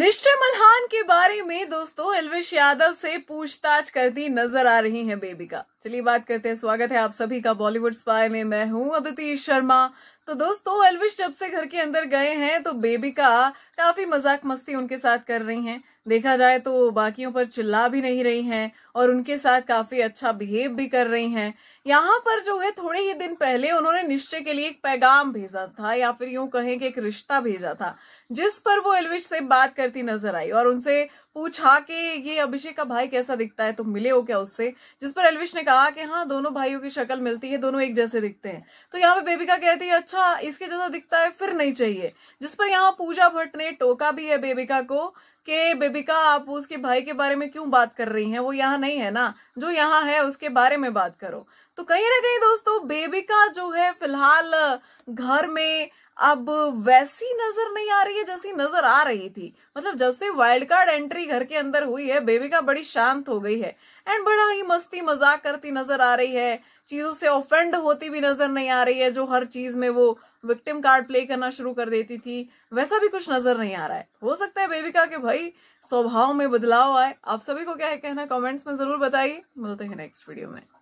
निश्चय मल्हान के बारे में दोस्तों एलविश यादव से पूछताछ करती नजर आ रही हैं बेबिका चलिए बात करते हैं स्वागत है आप सभी का बॉलीवुड स्पाई में मैं हूं अदिति शर्मा तो दोस्तों एलविश जब से घर के अंदर गए हैं तो बेबिका काफी मजाक मस्ती उनके साथ कर रही हैं देखा जाए तो बाकियों पर चिल्ला भी नहीं रही हैं और उनके साथ काफी अच्छा बिहेव भी कर रही हैं यहाँ पर जो है थोड़े ही दिन पहले उन्होंने निश्चय के लिए एक पैगाम भेजा था या फिर यूं कहें कि एक रिश्ता भेजा था जिस पर वो एलविश से बात करती नजर आई और उनसे पूछा कि ये अभिषेक का भाई कैसा दिखता है तुम तो मिले हो क्या उससे जिस पर एलविश ने कहा कि हाँ दोनों भाइयों की शक्ल मिलती है दोनों एक जैसे दिखते हैं तो यहाँ पे बेबिका कहती है अच्छा इसके जैसा दिखता है फिर नहीं चाहिए जिस पर यहाँ पूजा भट्ट ने टोका भी है बेबिका को कि बेबिका आप उसके भाई के बारे में क्यों बात कर रही हैं वो यहाँ नहीं है ना जो यहाँ है उसके बारे में बात करो तो कहीं ना कहीं दोस्तों बेबिका जो है फिलहाल घर में अब वैसी नजर नहीं आ रही है जैसी नजर आ रही थी मतलब जब से वाइल्ड कार्ड एंट्री घर के अंदर हुई है बेबिका बड़ी शांत हो गई है एंड बड़ा ही मस्ती मजाक करती नजर आ रही है चीजों से ऑफेंड होती भी नजर नहीं आ रही है जो हर चीज में वो विक्टिम कार्ड प्ले करना शुरू कर देती थी वैसा भी कुछ नजर नहीं आ रहा है हो सकता है बेबिका के भाई स्वभाव में बदलाव आए आप सभी को क्या है कहना कमेंट्स में जरूर बताइए मिलते हैं नेक्स्ट वीडियो में